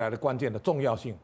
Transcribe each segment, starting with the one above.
来的关键的重要性，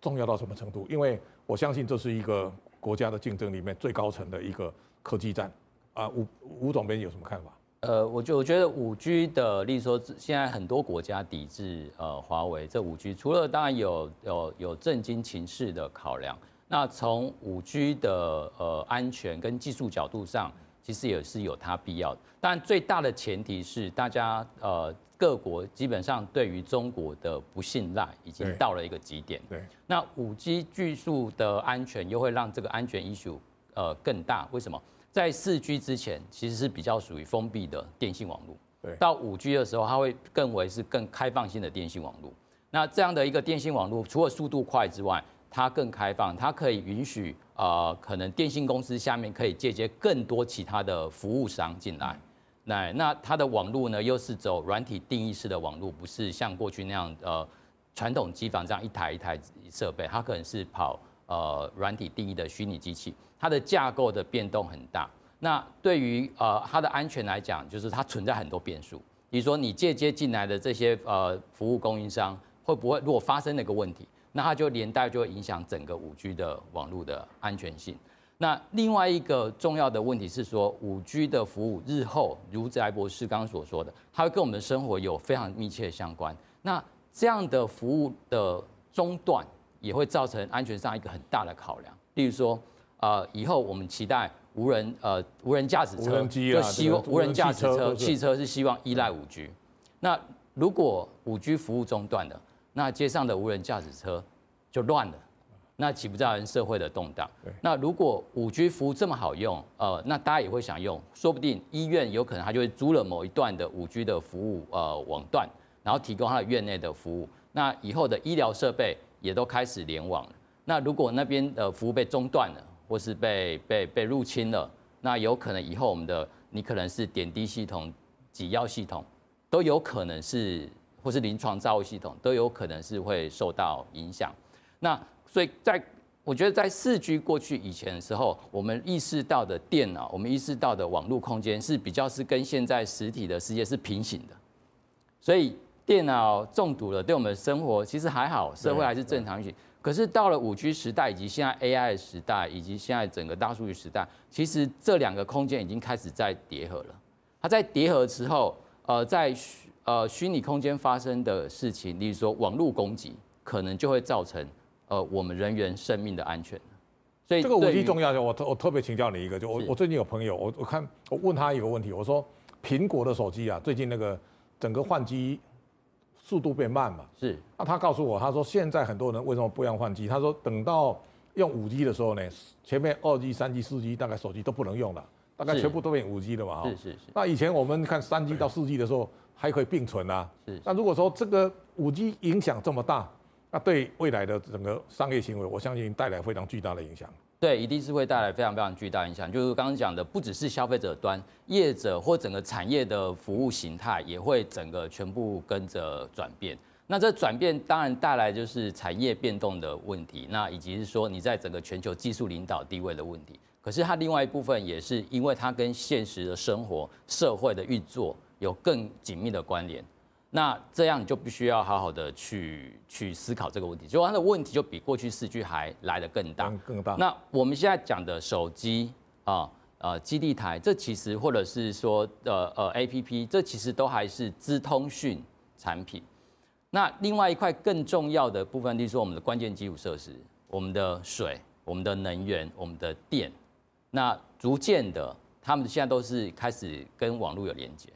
重要到什么程度？因为我相信这是一个国家的竞争里面最高层的一个科技战啊。吴吴总，编有什么看法？呃，我就我觉得五 G 的，例如说，现在很多国家抵制呃华为这五 G，除了当然有有有震惊情势的考量，那从五 G 的呃安全跟技术角度上。其实也是有它必要的，但最大的前提是，大家呃各国基本上对于中国的不信赖已经到了一个极点。对，那五 G 技术的安全又会让这个安全因素呃更大。为什么？在四 G 之前其实是比较属于封闭的电信网络，到五 G 的时候，它会更为是更开放性的电信网络。那这样的一个电信网络，除了速度快之外，它更开放，它可以允许。啊，可能电信公司下面可以借接更多其他的服务商进来，那那它的网络呢又是走软体定义式的网络，不是像过去那样呃传统机房这样一台一台设备，它可能是跑呃软体定义的虚拟机器，它的架构的变动很大。那对于呃它的安全来讲，就是它存在很多变数，比如说你借接进来的这些呃服务供应商会不会如果发生了一个问题？那它就连带就会影响整个五 G 的网络的安全性。那另外一个重要的问题是说，五 G 的服务日后，如翟博士刚所说的，它会跟我们的生活有非常密切相关。那这样的服务的中断，也会造成安全上一个很大的考量。例如说，呃，以后我们期待无人呃无人驾驶车，就希望无人驾驶车汽车是希望依赖五 G。那如果五 G 服务中断了，那街上的无人驾驶车就乱了，那岂不造成社会的动荡？那如果五 G 服务这么好用，呃，那大家也会想用。说不定医院有可能他就会租了某一段的五 G 的服务呃网段，然后提供他的院内的服务。那以后的医疗设备也都开始联网了。那如果那边的服务被中断了，或是被被被入侵了，那有可能以后我们的你可能是点滴系统、挤药系统都有可能是。或是临床造物系统都有可能是会受到影响。那所以在我觉得在四 G 过去以前的时候，我们意识到的电脑，我们意识到的网络空间是比较是跟现在实体的世界是平行的。所以电脑中毒了，对我们生活其实还好，社会还是正常一些。可是到了五 G 时代，以及现在 AI 时代，以及现在整个大数据时代，其实这两个空间已经开始在叠合了。它在叠合之后，呃，在。呃，虚拟空间发生的事情，例如说网络攻击，可能就会造成呃我们人员生命的安全。所以这个五 G 重要的，我我特别请教你一个，就我我最近有朋友，我我看我问他一个问题，我说苹果的手机啊，最近那个整个换机速度变慢嘛？是。那他告诉我，他说现在很多人为什么不让换机？他说等到用五 G 的时候呢，前面二 G、三 G、四 G 大概手机都不能用了，大概全部都变五 G 了嘛？是是是。那以前我们看三 G 到四 G 的时候。还可以并存啊。是。那如果说这个五 G 影响这么大，那对未来的整个商业行为，我相信带来非常巨大的影响。对，一定是会带来非常非常巨大影响。就是刚刚讲的，不只是消费者端，业者或整个产业的服务形态也会整个全部跟着转变。那这转变当然带来就是产业变动的问题，那以及是说你在整个全球技术领导地位的问题。可是它另外一部分也是因为它跟现实的生活、社会的运作。有更紧密的关联，那这样就必须要好好的去去思考这个问题，就它的问题就比过去四 G 还来的更大更大。那我们现在讲的手机啊呃基地台，这其实或者是说呃呃 APP，这其实都还是资通讯产品。那另外一块更重要的部分，例如说我们的关键基础设施，我们的水、我们的能源、我们的电，那逐渐的，他们现在都是开始跟网络有连接。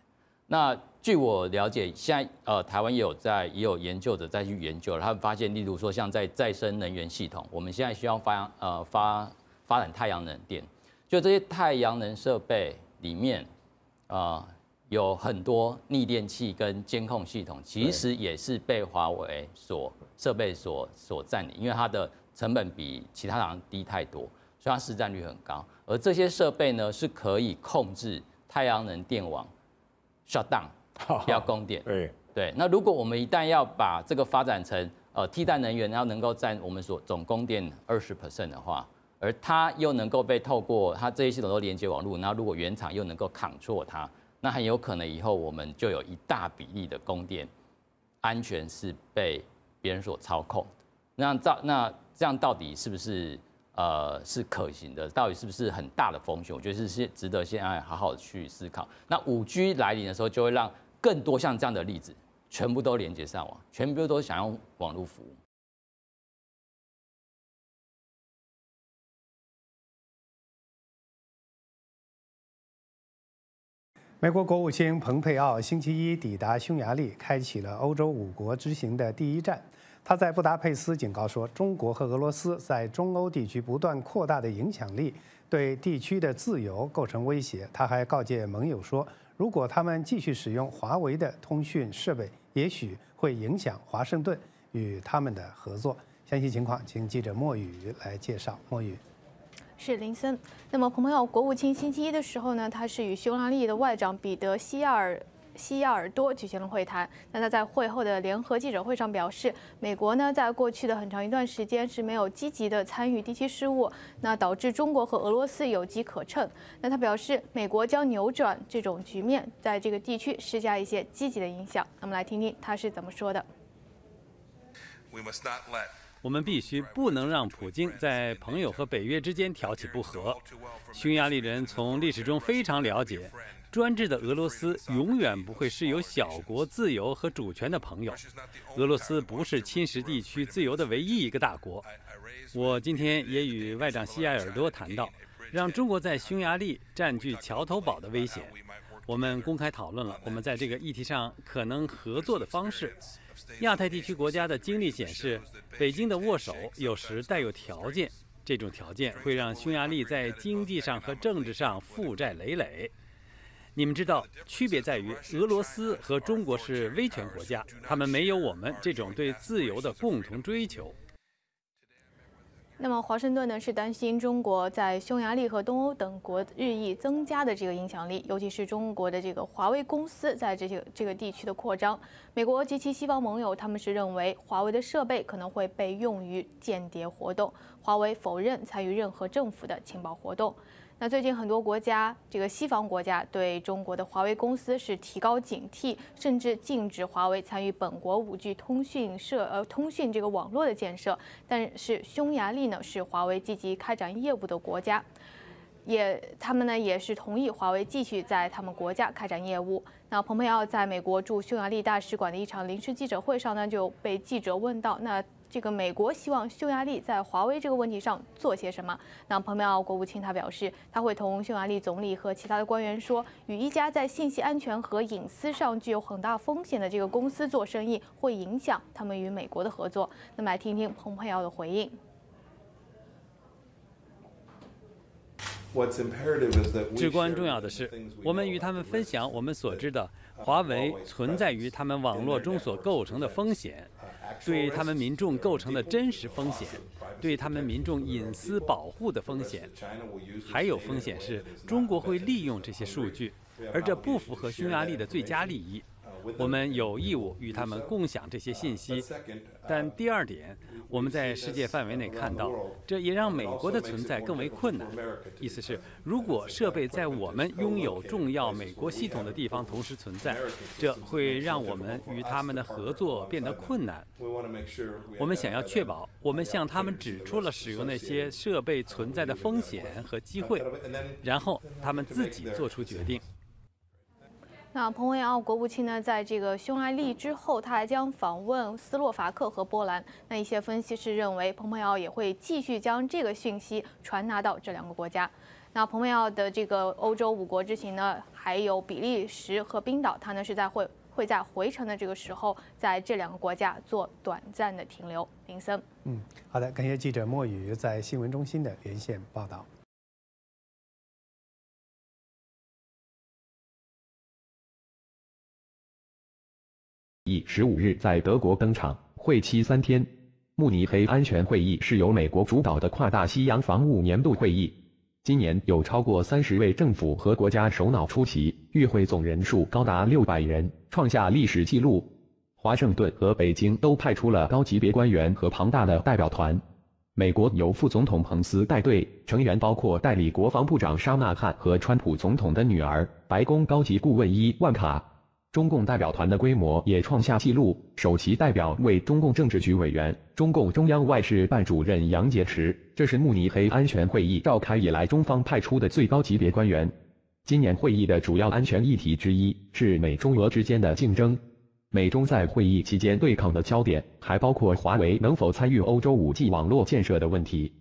那据我了解，现在呃，台湾也有在也有研究者再去研究了。他们发现，例如说像在再生能源系统，我们现在需要发呃发发展太阳能电，就这些太阳能设备里面，啊，有很多逆电器跟监控系统，其实也是被华为所设备所所占领，因为它的成本比其他人低太多，所以它市占率很高。而这些设备呢，是可以控制太阳能电网。shut down，要供电。对对，那如果我们一旦要把这个发展成呃替代能源，然后能够占我们所总供电二十 percent 的话，而它又能够被透过它这些系统都连接网络，然后如果原厂又能够扛 l 它，那很有可能以后我们就有一大比例的供电安全是被别人所操控。那照那这样到底是不是？呃，是可行的，到底是不是很大的风险？我觉得是是值得现在好好去思考。那五 G 来临的时候，就会让更多像这样的例子全部都连接上网，全部都享用网络服务。美国国务卿蓬佩奥星期一抵达匈牙利，开启了欧洲五国之行的第一站。他在布达佩斯警告说，中国和俄罗斯在中欧地区不断扩大的影响力对地区的自由构成威胁。他还告诫盟友说，如果他们继续使用华为的通讯设备，也许会影响华盛顿与他们的合作。详细情况，请记者莫雨来介绍。莫雨，是林森。那么，蓬佩奥国务卿星期一的时候呢，他是与匈牙利的外长彼得希尔。西尔多举行了会谈。那他在会后的联合记者会上表示，美国呢在过去的很长一段时间是没有积极的参与地区事务，那导致中国和俄罗斯有机可乘。那他表示，美国将扭转这种局面，在这个地区施加一些积极的影响。那么来听听他是怎么说的。我们必须不能让普京在朋友和北约之间挑起不和。匈牙利人从历史中非常了解。专制的俄罗斯永远不会是有小国自由和主权的朋友。俄罗斯不是侵蚀地区自由的唯一一个大国。我今天也与外长西埃尔多谈到，让中国在匈牙利占据桥头堡的危险。我们公开讨论了我们在这个议题上可能合作的方式。亚太地区国家的经历显示，北京的握手有时带有条件，这种条件会让匈牙利在经济上和政治上负债累累。你们知道，区别在于俄罗斯和中国是威权国家，他们没有我们这种对自由的共同追求。那么，华盛顿呢是担心中国在匈牙利和东欧等国日益增加的这个影响力，尤其是中国的这个华为公司在这些这个地区的扩张。美国及其西方盟友，他们是认为华为的设备可能会被用于间谍活动。华为否认参与任何政府的情报活动。那最近很多国家，这个西方国家对中国的华为公司是提高警惕，甚至禁止华为参与本国五 G 通讯设呃通讯这个网络的建设。但是匈牙利呢是华为积极开展业务的国家，也他们呢也是同意华为继续在他们国家开展业务。那蓬佩奥在美国驻匈牙利大使馆的一场临时记者会上呢就被记者问到那。这个美国希望匈牙利在华为这个问题上做些什么？那蓬佩奥国务卿他表示，他会同匈牙利总理和其他的官员说，与一家在信息安全和隐私上具有很大风险的这个公司做生意，会影响他们与美国的合作。那么，来听听蓬佩奥的回应。至关重要的是，我们与他们分享我们所知的华为存在于他们网络中所构成的风险。对他们民众构成的真实风险，对他们民众隐私保护的风险，还有风险是中国会利用这些数据，而这不符合匈牙利的最佳利益。我们有义务与他们共享这些信息，但第二点，我们在世界范围内看到，这也让美国的存在更为困难。意思是，如果设备在我们拥有重要美国系统的地方同时存在，这会让我们与他们的合作变得困难。我们想要确保，我们向他们指出了使用那些设备存在的风险和机会，然后他们自己做出决定。那彭博亚国务卿呢，在这个匈牙利之后，他还将访问斯洛伐克和波兰。那一些分析师认为，彭佩奥也会继续将这个讯息传达到这两个国家。那彭博亚的这个欧洲五国之行呢，还有比利时和冰岛，他呢是在会会在回程的这个时候，在这两个国家做短暂的停留。林森，嗯，好的，感谢记者莫雨在新闻中心的连线报道。十五日，在德国登场，会期三天。慕尼黑安全会议是由美国主导的跨大西洋防务年度会议。今年有超过三十位政府和国家首脑出席，与会总人数高达六百人，创下历史纪录。华盛顿和北京都派出了高级别官员和庞大的代表团。美国由副总统彭斯带队，成员包括代理国防部长沙纳汉和川普总统的女儿，白宫高级顾问伊万卡。中共代表团的规模也创下纪录，首席代表为中共政治局委员、中共中央外事办主任杨洁篪，这是慕尼黑安全会议召开以来中方派出的最高级别官员。今年会议的主要安全议题之一是美中俄之间的竞争，美中在会议期间对抗的焦点还包括华为能否参与欧洲 5G 网络建设的问题。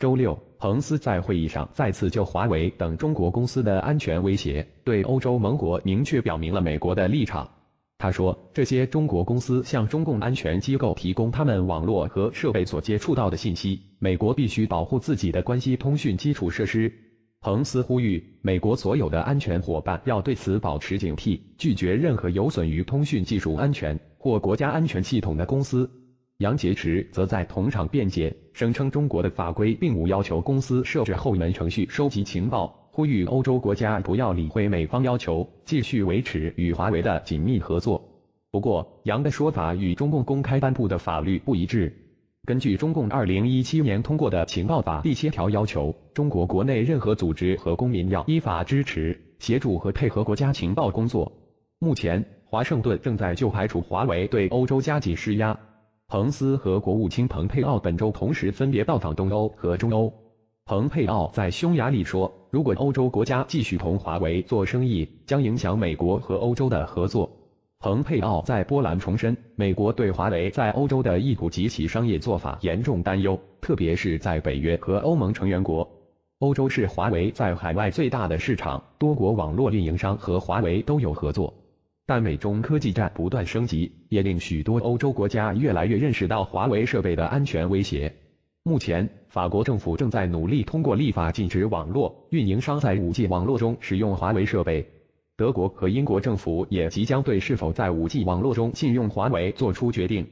周六，彭斯在会议上再次就华为等中国公司的安全威胁，对欧洲盟国明确表明了美国的立场。他说，这些中国公司向中共安全机构提供他们网络和设备所接触到的信息，美国必须保护自己的关系通讯基础设施。彭斯呼吁，美国所有的安全伙伴要对此保持警惕，拒绝任何有损于通讯技术安全或国家安全系统的公司。杨洁篪则在同场辩解，声称中国的法规并无要求公司设置后门程序收集情报，呼吁欧洲国家不要理会美方要求，继续维持与华为的紧密合作。不过，杨的说法与中共公开颁布的法律不一致。根据中共二零一七年通过的《情报法》第七条要求，中国国内任何组织和公民要依法支持、协助和配合国家情报工作。目前，华盛顿正在就排除华为对欧洲加急施压。彭斯和国务卿彭佩奥本周同时分别到访东欧和中欧。彭佩奥在匈牙利说，如果欧洲国家继续同华为做生意，将影响美国和欧洲的合作。彭佩奥在波兰重申，美国对华为在欧洲的意图及其商业做法严重担忧，特别是在北约和欧盟成员国。欧洲是华为在海外最大的市场，多国网络运营商和华为都有合作。但美中科技战不断升级，也令许多欧洲国家越来越认识到华为设备的安全威胁。目前，法国政府正在努力通过立法禁止网络运营商在 5G 网络中使用华为设备。德国和英国政府也即将对是否在 5G 网络中禁用华为做出决定。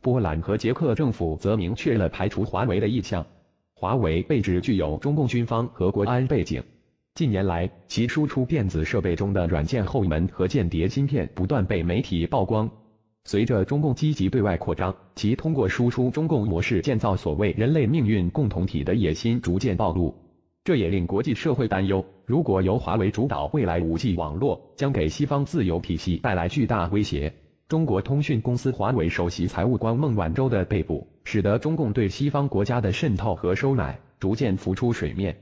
波兰和捷克政府则明确了排除华为的意向。华为被指具有中共军方和国安背景。近年来，其输出电子设备中的软件后门和间谍芯片不断被媒体曝光。随着中共积极对外扩张，其通过输出中共模式建造所谓人类命运共同体的野心逐渐暴露，这也令国际社会担忧。如果由华为主导未来 5G 网络，将给西方自由体系带来巨大威胁。中国通讯公司华为首席财务官孟晚舟的被捕，使得中共对西方国家的渗透和收买逐渐浮出水面。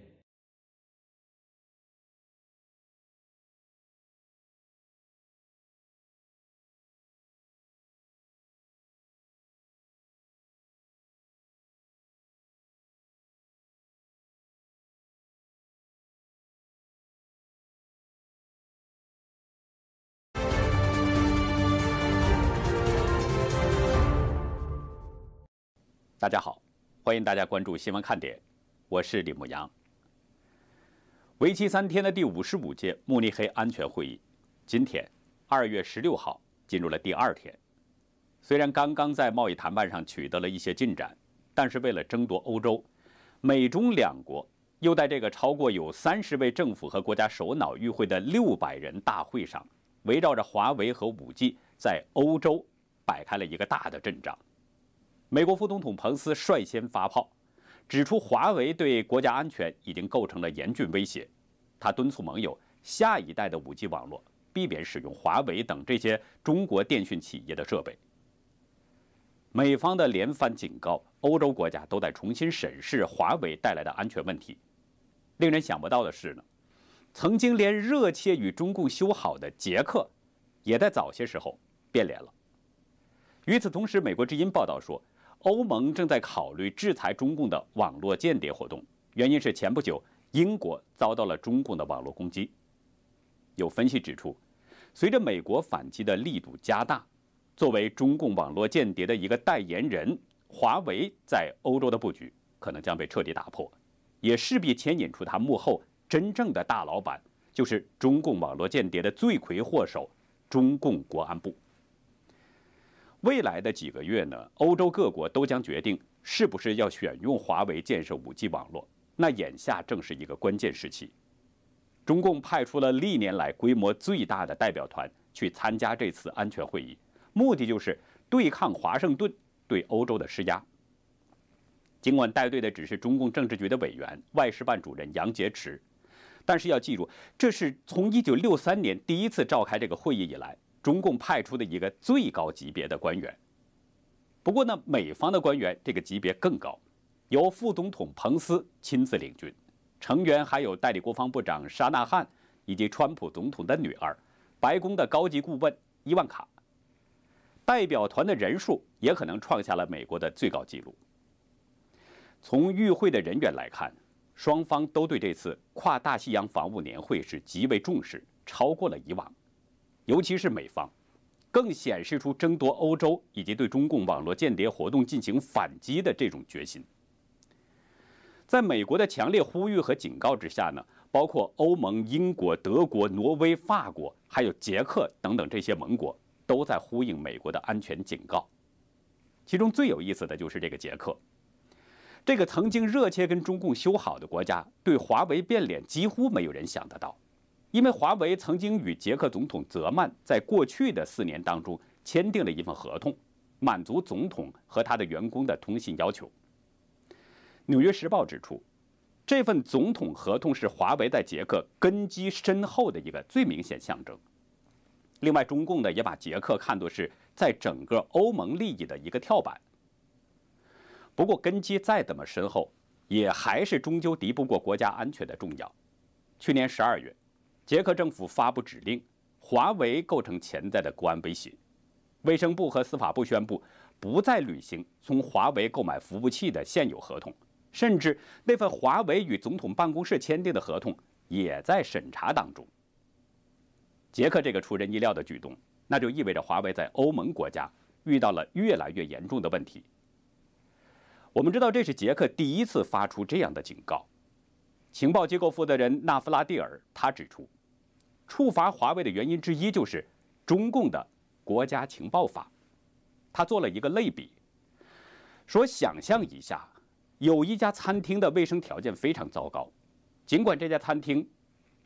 大家好，欢迎大家关注新闻看点，我是李牧阳。为期三天的第五十五届慕尼黑安全会议，今天二月十六号进入了第二天。虽然刚刚在贸易谈判上取得了一些进展，但是为了争夺欧洲，美中两国又在这个超过有三十位政府和国家首脑与会的六百人大会上，围绕着华为和五 G 在欧洲摆开了一个大的阵仗。美国副总统彭斯率先发炮，指出华为对国家安全已经构成了严峻威胁。他敦促盟友，下一代的 5G 网络避免使用华为等这些中国电讯企业的设备。美方的连番警告，欧洲国家都在重新审视华为带来的安全问题。令人想不到的是呢，曾经连热切与中共修好的捷克，也在早些时候变脸了。与此同时，美国之音报道说。欧盟正在考虑制裁中共的网络间谍活动，原因是前不久英国遭到了中共的网络攻击。有分析指出，随着美国反击的力度加大，作为中共网络间谍的一个代言人，华为在欧洲的布局可能将被彻底打破，也势必牵引出他幕后真正的大老板，就是中共网络间谍的罪魁祸首——中共国安部。未来的几个月呢，欧洲各国都将决定是不是要选用华为建设 5G 网络。那眼下正是一个关键时期，中共派出了历年来规模最大的代表团去参加这次安全会议，目的就是对抗华盛顿对欧洲的施压。尽管带队的只是中共政治局的委员、外事办主任杨洁篪，但是要记住，这是从1963年第一次召开这个会议以来。中共派出的一个最高级别的官员，不过呢，美方的官员这个级别更高，由副总统彭斯亲自领军，成员还有代理国防部长沙纳汉以及川普总统的女儿，白宫的高级顾问伊万卡。代表团的人数也可能创下了美国的最高纪录。从与会的人员来看，双方都对这次跨大西洋防务年会是极为重视，超过了以往。尤其是美方，更显示出争夺欧洲以及对中共网络间谍活动进行反击的这种决心。在美国的强烈呼吁和警告之下呢，包括欧盟、英国、德国、挪威、法国，还有捷克等等这些盟国，都在呼应美国的安全警告。其中最有意思的就是这个捷克，这个曾经热切跟中共修好的国家，对华为变脸几乎没有人想得到。因为华为曾经与捷克总统泽曼在过去的四年当中签订了一份合同，满足总统和他的员工的通信要求。《纽约时报》指出，这份总统合同是华为在捷克根基深厚的一个最明显象征。另外，中共呢也把捷克看作是在整个欧盟利益的一个跳板。不过，根基再怎么深厚，也还是终究敌不过国家安全的重要。去年十二月。捷克政府发布指令，华为构成潜在的国安威胁。卫生部和司法部宣布不再履行从华为购买服务器的现有合同，甚至那份华为与总统办公室签订的合同也在审查当中。捷克这个出人意料的举动，那就意味着华为在欧盟国家遇到了越来越严重的问题。我们知道，这是捷克第一次发出这样的警告。情报机构负责人纳夫拉蒂尔他指出。处罚华为的原因之一就是中共的国家情报法。他做了一个类比，说：想象一下，有一家餐厅的卫生条件非常糟糕，尽管这家餐厅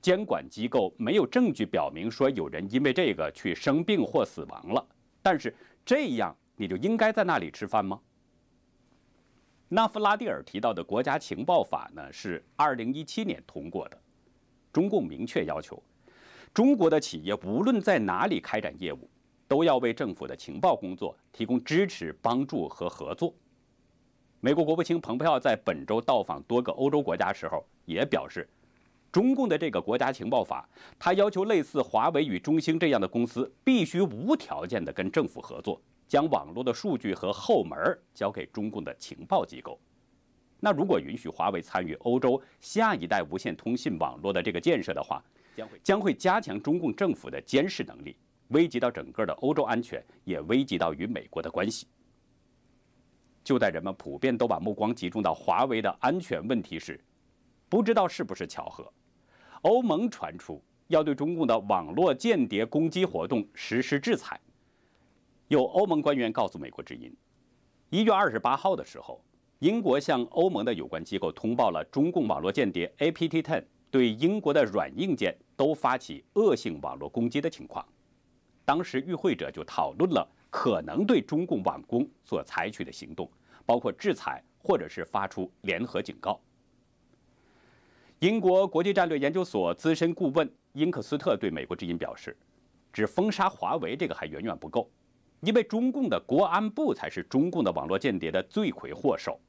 监管机构没有证据表明说有人因为这个去生病或死亡了，但是这样你就应该在那里吃饭吗？纳夫拉蒂尔提到的国家情报法呢，是2017年通过的，中共明确要求。中国的企业无论在哪里开展业务，都要为政府的情报工作提供支持、帮助和合作。美国国务卿蓬佩奥在本周到访多个欧洲国家时候也表示，中共的这个国家情报法，他要求类似华为与中兴这样的公司必须无条件地跟政府合作，将网络的数据和后门交给中共的情报机构。那如果允许华为参与欧洲下一代无线通信网络的这个建设的话，将会将会加强中共政府的监视能力，危及到整个的欧洲安全，也危及到与美国的关系。就在人们普遍都把目光集中到华为的安全问题时，不知道是不是巧合，欧盟传出要对中共的网络间谍攻击活动实施制裁。有欧盟官员告诉美国之音，一月二十八号的时候，英国向欧盟的有关机构通报了中共网络间谍 APT Ten。对英国的软硬件都发起恶性网络攻击的情况，当时与会者就讨论了可能对中共网攻所采取的行动，包括制裁或者是发出联合警告。英国国际战略研究所资深顾问英克斯特对美国之音表示，只封杀华为这个还远远不够，因为中共的国安部才是中共的网络间谍的罪魁祸首。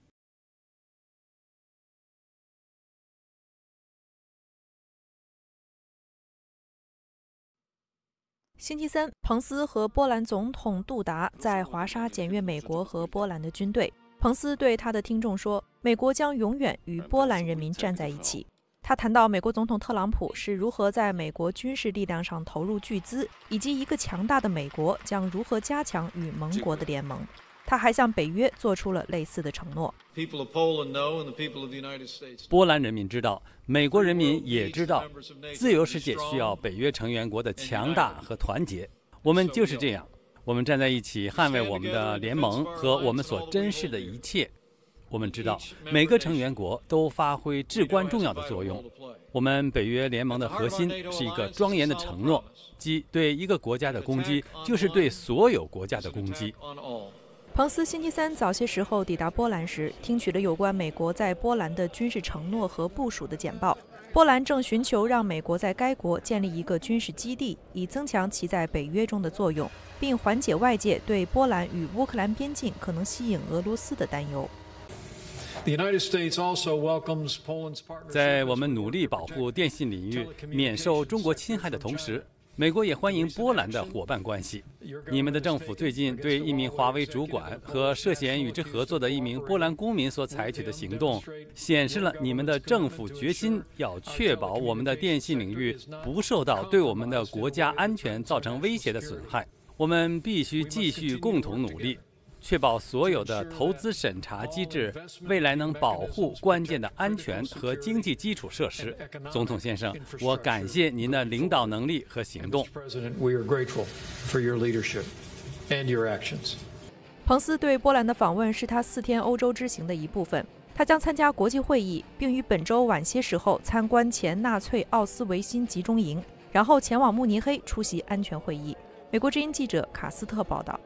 星期三，彭斯和波兰总统杜达在华沙检阅美国和波兰的军队。彭斯对他的听众说：“美国将永远与波兰人民站在一起。”他谈到美国总统特朗普是如何在美国军事力量上投入巨资，以及一个强大的美国将如何加强与盟国的联盟。他还向北约做出了类似的承诺。波兰人民知道，美国人民也知道，自由世界需要北约成员国的强大和团结。我们就是这样，我们站在一起，捍卫我们的联盟和我们所珍视的一切。我们知道，每个成员国都发挥至关重要的作用。我们北约联盟的核心是一个庄严的承诺，即对一个国家的攻击就是对所有国家的攻击。彭斯星期三早些时候抵达波兰时，听取了有关美国在波兰的军事承诺和部署的简报。波兰正寻求让美国在该国建立一个军事基地，以增强其在北约中的作用，并缓解外界对波兰与乌克兰边境可能吸引俄罗斯的担忧。在我们努力保护电信领域免受中国侵害的同时，美国也欢迎波兰的伙伴关系。你们的政府最近对一名华为主管和涉嫌与之合作的一名波兰公民所采取的行动，显示了你们的政府决心要确保我们的电信领域不受到对我们的国家安全造成威胁的损害。我们必须继续共同努力。确保所有的投资审查机制未来能保护关键的安全和经济基础设施，总统先生，我感谢您的领导能力和行动。彭斯对波兰的访问是他四天欧洲之行的一部分，他将参加国际会议，并于本周晚些时候参观前纳粹奥斯维辛集中营，然后前往慕尼黑出席安全会议。美国之音记者卡斯特报道。